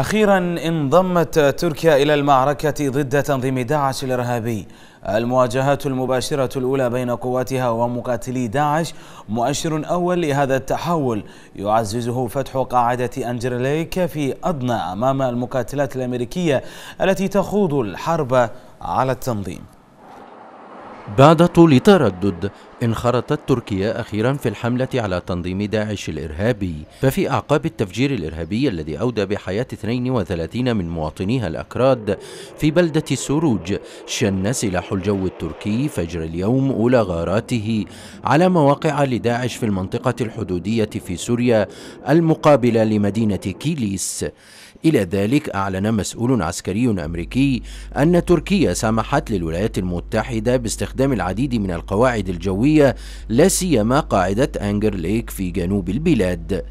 أخيرا انضمت تركيا إلى المعركة ضد تنظيم داعش الإرهابي المواجهات المباشرة الأولى بين قواتها ومقاتلي داعش مؤشر أول لهذا التحول يعززه فتح قاعدة أنجرليك في أدنى أمام المقاتلات الأمريكية التي تخوض الحرب على التنظيم بعد طول تردد انخرطت تركيا أخيرا في الحملة على تنظيم داعش الإرهابي ففي أعقاب التفجير الإرهابي الذي أودى بحياة 32 من مواطنيها الأكراد في بلدة سروج شن سلاح الجو التركي فجر اليوم أولى غاراته على مواقع لداعش في المنطقة الحدودية في سوريا المقابلة لمدينة كيليس إلى ذلك أعلن مسؤول عسكري أمريكي أن تركيا سمحت للولايات المتحدة باستخدام العديد من القواعد الجوية الجوية لا سيما قاعدة أنجر ليك في جنوب البلاد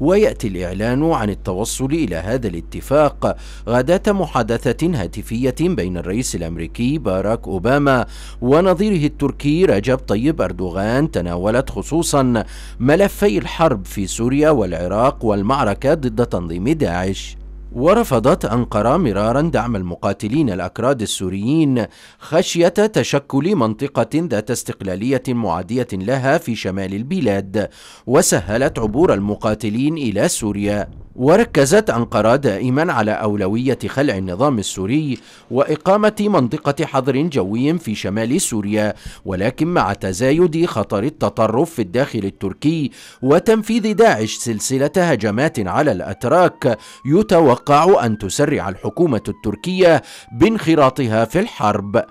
وياتي الاعلان عن التوصل الى هذا الاتفاق غداه محادثه هاتفيه بين الرئيس الامريكي باراك اوباما ونظيره التركي رجب طيب اردوغان تناولت خصوصا ملفي الحرب في سوريا والعراق والمعركه ضد تنظيم داعش ورفضت أنقرة مرارا دعم المقاتلين الأكراد السوريين خشية تشكل منطقة ذات استقلالية معادية لها في شمال البلاد وسهلت عبور المقاتلين إلى سوريا وركزت أنقرة دائما على أولوية خلع النظام السوري وإقامة منطقة حظر جوي في شمال سوريا ولكن مع تزايد خطر التطرف في الداخل التركي وتنفيذ داعش سلسلة هجمات على الأتراك يتوقع أن تسرع الحكومة التركية بانخراطها في الحرب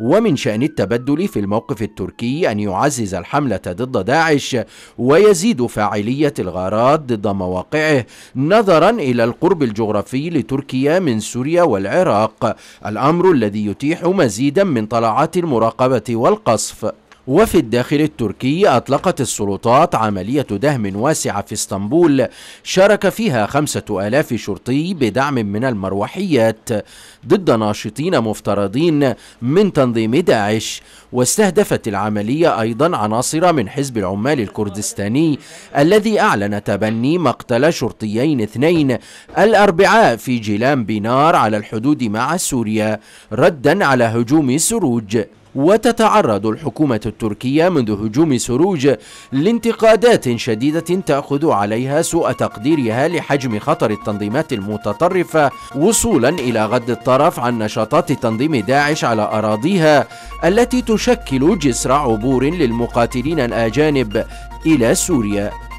ومن شأن التبدل في الموقف التركي أن يعزز الحملة ضد داعش ويزيد فاعلية الغارات ضد مواقعه نظرا إلى القرب الجغرافي لتركيا من سوريا والعراق الأمر الذي يتيح مزيدا من طلعات المراقبة والقصف وفي الداخل التركي أطلقت السلطات عملية دهم واسعة في اسطنبول شارك فيها خمسة آلاف شرطي بدعم من المروحيات ضد ناشطين مفترضين من تنظيم داعش واستهدفت العملية أيضا عناصر من حزب العمال الكردستاني الذي أعلن تبني مقتل شرطيين اثنين الأربعاء في جيلان بنار على الحدود مع سوريا ردا على هجوم سروج وتتعرض الحكومة التركية منذ هجوم سروج لانتقادات شديدة تأخذ عليها سوء تقديرها لحجم خطر التنظيمات المتطرفة وصولا إلى غض الطرف عن نشاطات تنظيم داعش على أراضيها التي تشكل جسر عبور للمقاتلين الأجانب إلى سوريا